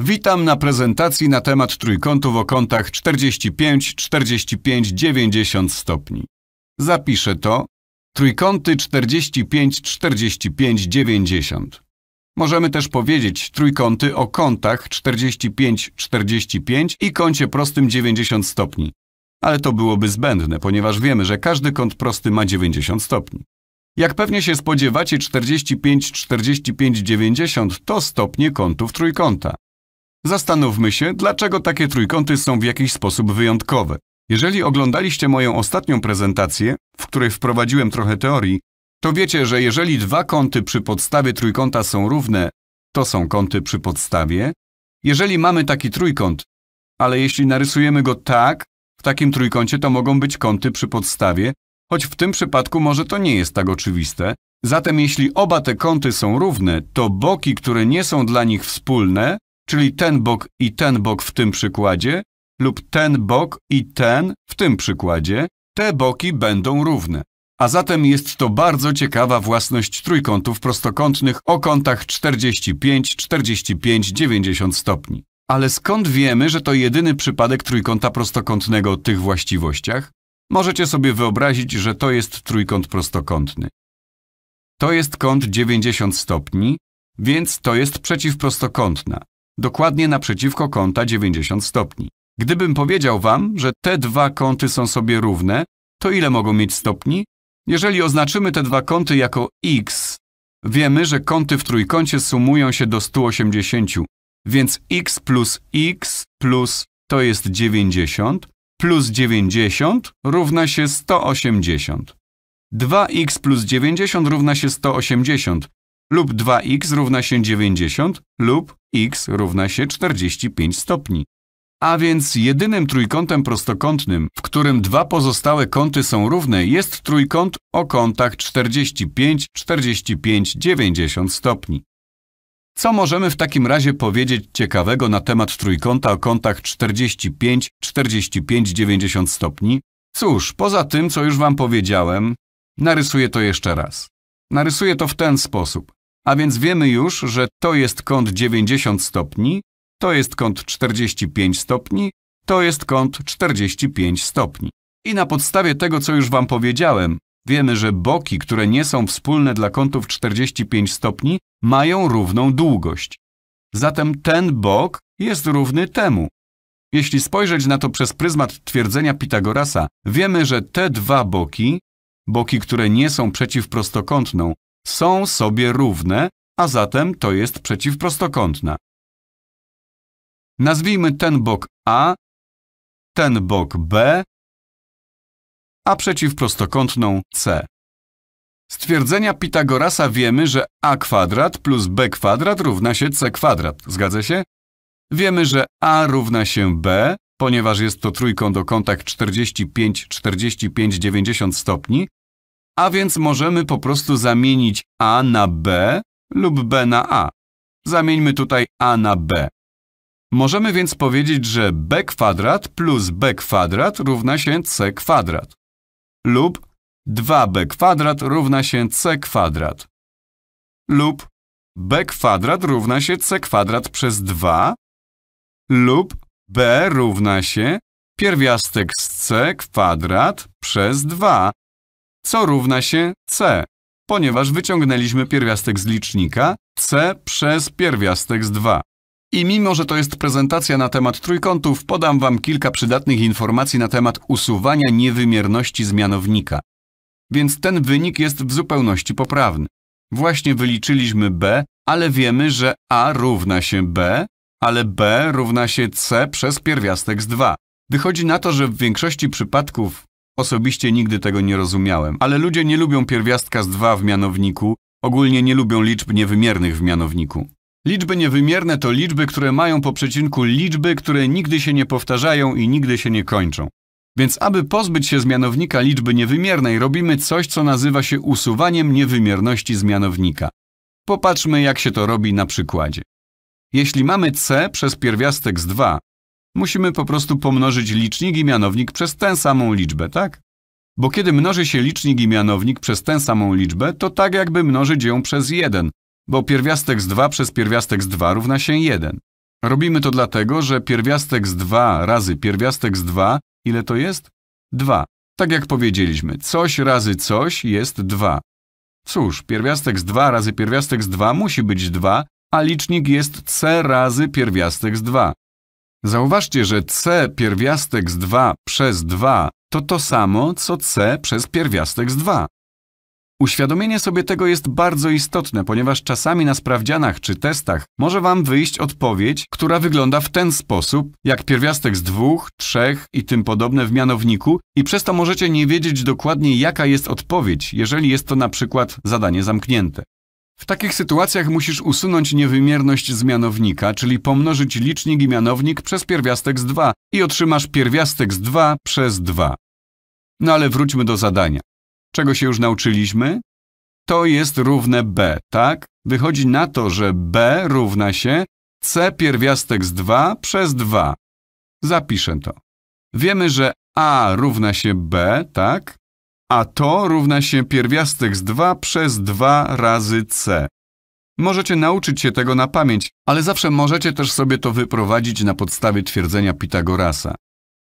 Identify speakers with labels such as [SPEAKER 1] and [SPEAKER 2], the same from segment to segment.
[SPEAKER 1] Witam na prezentacji na temat trójkątów o kątach 45, 45, 90 stopni. Zapiszę to. Trójkąty 45, 45, 90. Możemy też powiedzieć trójkąty o kątach 45, 45 i kącie prostym 90 stopni. Ale to byłoby zbędne, ponieważ wiemy, że każdy kąt prosty ma 90 stopni. Jak pewnie się spodziewacie 45, 45, 90 to stopnie kątów trójkąta. Zastanówmy się, dlaczego takie trójkąty są w jakiś sposób wyjątkowe. Jeżeli oglądaliście moją ostatnią prezentację, w której wprowadziłem trochę teorii, to wiecie, że jeżeli dwa kąty przy podstawie trójkąta są równe, to są kąty przy podstawie. Jeżeli mamy taki trójkąt, ale jeśli narysujemy go tak, w takim trójkącie to mogą być kąty przy podstawie, choć w tym przypadku może to nie jest tak oczywiste. Zatem jeśli oba te kąty są równe, to boki, które nie są dla nich wspólne, czyli ten bok i ten bok w tym przykładzie, lub ten bok i ten w tym przykładzie, te boki będą równe. A zatem jest to bardzo ciekawa własność trójkątów prostokątnych o kątach 45, 45, 90 stopni. Ale skąd wiemy, że to jedyny przypadek trójkąta prostokątnego o tych właściwościach? Możecie sobie wyobrazić, że to jest trójkąt prostokątny. To jest kąt 90 stopni, więc to jest przeciwprostokątna dokładnie naprzeciwko kąta 90 stopni. Gdybym powiedział wam, że te dwa kąty są sobie równe, to ile mogą mieć stopni? Jeżeli oznaczymy te dwa kąty jako x, wiemy, że kąty w trójkącie sumują się do 180, więc x plus x plus to jest 90, plus 90 równa się 180. 2x plus 90 równa się 180 lub 2x równa się 90 lub x równa się 45 stopni. A więc jedynym trójkątem prostokątnym, w którym dwa pozostałe kąty są równe, jest trójkąt o kątach 45, 45, 90 stopni. Co możemy w takim razie powiedzieć ciekawego na temat trójkąta o kątach 45, 45, 90 stopni? Cóż, poza tym, co już Wam powiedziałem, narysuję to jeszcze raz. Narysuję to w ten sposób. A więc wiemy już, że to jest kąt 90 stopni, to jest kąt 45 stopni, to jest kąt 45 stopni. I na podstawie tego, co już Wam powiedziałem, wiemy, że boki, które nie są wspólne dla kątów 45 stopni, mają równą długość. Zatem ten bok jest równy temu. Jeśli spojrzeć na to przez pryzmat twierdzenia Pitagorasa, wiemy, że te dwa boki, boki, które nie są przeciwprostokątną, są sobie równe, a zatem to jest przeciwprostokątna. Nazwijmy ten bok A, ten bok B, a przeciwprostokątną C. Stwierdzenia Pitagorasa wiemy, że a kwadrat plus b kwadrat równa się c kwadrat. Zgadza się? Wiemy, że a równa się b, ponieważ jest to trójkąt o kątach 45, 45, 90 stopni, a więc możemy po prostu zamienić A na B lub B na A. Zamieńmy tutaj A na B. Możemy więc powiedzieć, że b kwadrat plus b kwadrat równa się c kwadrat. Lub 2b kwadrat równa się c kwadrat. Lub b kwadrat równa się c kwadrat przez 2. Lub b równa się pierwiastek z c kwadrat przez 2 co równa się c, ponieważ wyciągnęliśmy pierwiastek z licznika c przez pierwiastek z 2. I mimo, że to jest prezentacja na temat trójkątów, podam Wam kilka przydatnych informacji na temat usuwania niewymierności z mianownika. Więc ten wynik jest w zupełności poprawny. Właśnie wyliczyliśmy b, ale wiemy, że a równa się b, ale b równa się c przez pierwiastek z 2. Wychodzi na to, że w większości przypadków Osobiście nigdy tego nie rozumiałem, ale ludzie nie lubią pierwiastka z dwa w mianowniku, ogólnie nie lubią liczb niewymiernych w mianowniku. Liczby niewymierne to liczby, które mają po przecinku liczby, które nigdy się nie powtarzają i nigdy się nie kończą. Więc aby pozbyć się z mianownika liczby niewymiernej, robimy coś, co nazywa się usuwaniem niewymierności z mianownika. Popatrzmy, jak się to robi na przykładzie. Jeśli mamy c przez pierwiastek z 2, musimy po prostu pomnożyć licznik i mianownik przez tę samą liczbę, tak? Bo kiedy mnoży się licznik i mianownik przez tę samą liczbę, to tak jakby mnożyć ją przez 1, bo pierwiastek z 2 przez pierwiastek z 2 równa się 1. Robimy to dlatego, że pierwiastek z 2 razy pierwiastek z 2, ile to jest? 2. Tak jak powiedzieliśmy, coś razy coś jest 2. Cóż, pierwiastek z 2 razy pierwiastek z 2 musi być 2, a licznik jest c razy pierwiastek z 2. Zauważcie, że C pierwiastek z 2 przez 2 to to samo, co C przez pierwiastek z 2. Uświadomienie sobie tego jest bardzo istotne, ponieważ czasami na sprawdzianach czy testach może Wam wyjść odpowiedź, która wygląda w ten sposób, jak pierwiastek z dwóch, trzech i tym podobne w mianowniku i przez to możecie nie wiedzieć dokładnie jaka jest odpowiedź, jeżeli jest to na przykład zadanie zamknięte. W takich sytuacjach musisz usunąć niewymierność z mianownika, czyli pomnożyć licznik i mianownik przez pierwiastek z 2 i otrzymasz pierwiastek z 2 przez 2. No ale wróćmy do zadania. Czego się już nauczyliśmy? To jest równe b, tak? Wychodzi na to, że b równa się c pierwiastek z 2 przez 2. Zapiszę to. Wiemy, że a równa się b, tak? a to równa się pierwiastek z 2 przez 2 razy c. Możecie nauczyć się tego na pamięć, ale zawsze możecie też sobie to wyprowadzić na podstawie twierdzenia Pitagorasa.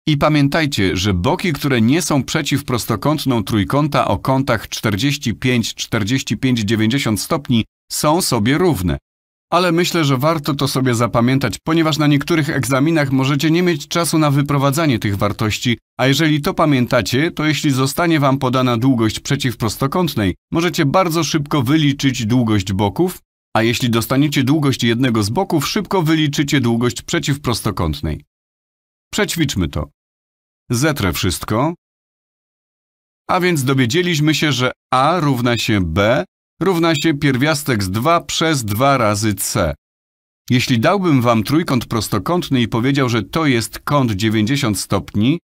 [SPEAKER 1] I pamiętajcie, że boki, które nie są przeciwprostokątną trójkąta o kątach 45, 45, 90 stopni są sobie równe. Ale myślę, że warto to sobie zapamiętać, ponieważ na niektórych egzaminach możecie nie mieć czasu na wyprowadzanie tych wartości, a jeżeli to pamiętacie, to jeśli zostanie Wam podana długość przeciwprostokątnej, możecie bardzo szybko wyliczyć długość boków, a jeśli dostaniecie długość jednego z boków, szybko wyliczycie długość przeciwprostokątnej. Przećwiczmy to. Zetrę wszystko. A więc dowiedzieliśmy się, że A równa się B równa się pierwiastek z 2 przez 2 razy c. Jeśli dałbym wam trójkąt prostokątny i powiedział, że to jest kąt 90 stopni,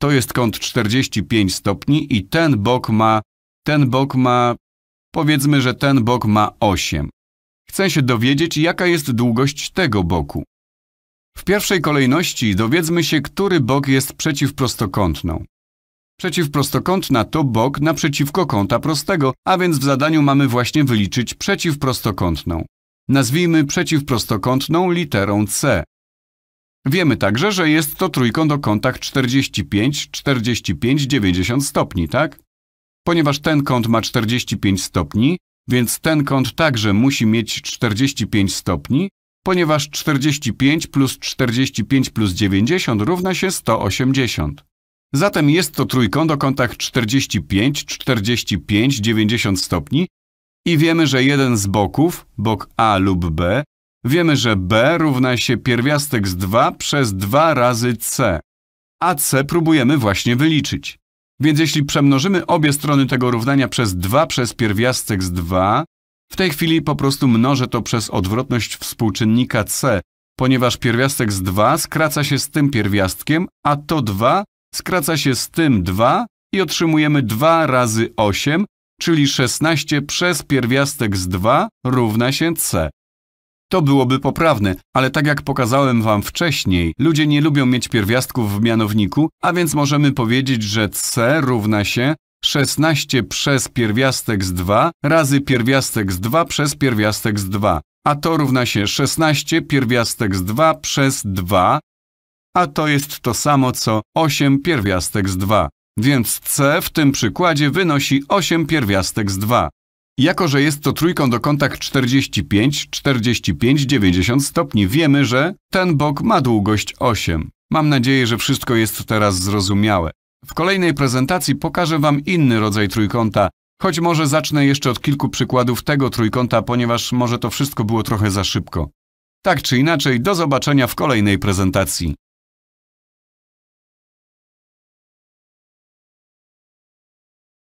[SPEAKER 1] to jest kąt 45 stopni i ten bok ma, ten bok ma, powiedzmy, że ten bok ma 8. Chcę się dowiedzieć, jaka jest długość tego boku. W pierwszej kolejności dowiedzmy się, który bok jest przeciwprostokątną. Przeciwprostokątna to bok naprzeciwko kąta prostego, a więc w zadaniu mamy właśnie wyliczyć przeciwprostokątną. Nazwijmy przeciwprostokątną literą C. Wiemy także, że jest to trójkąt o kątach 45, 45, 90 stopni, tak? Ponieważ ten kąt ma 45 stopni, więc ten kąt także musi mieć 45 stopni, ponieważ 45 plus 45 plus 90 równa się 180. Zatem jest to trójkąt o kątach 45, 45, 90 stopni i wiemy, że jeden z boków, bok A lub B, wiemy, że B równa się pierwiastek z 2 przez 2 razy C, a C próbujemy właśnie wyliczyć. Więc jeśli przemnożymy obie strony tego równania przez 2 przez pierwiastek z 2, w tej chwili po prostu mnożę to przez odwrotność współczynnika C, ponieważ pierwiastek z 2 skraca się z tym pierwiastkiem, a to 2 skraca się z tym 2 i otrzymujemy 2 razy 8, czyli 16 przez pierwiastek z 2 równa się c. To byłoby poprawne, ale tak jak pokazałem wam wcześniej, ludzie nie lubią mieć pierwiastków w mianowniku, a więc możemy powiedzieć, że c równa się 16 przez pierwiastek z 2 razy pierwiastek z 2 przez pierwiastek z 2, a to równa się 16 pierwiastek z 2 przez 2 a to jest to samo co 8 pierwiastek z 2. Więc C w tym przykładzie wynosi 8 pierwiastek z 2. Jako, że jest to trójkąt kątach 45, 45, 90 stopni, wiemy, że ten bok ma długość 8. Mam nadzieję, że wszystko jest teraz zrozumiałe. W kolejnej prezentacji pokażę Wam inny rodzaj trójkąta, choć może zacznę jeszcze od kilku przykładów tego trójkąta, ponieważ może to wszystko było trochę za szybko. Tak czy inaczej, do zobaczenia w kolejnej prezentacji.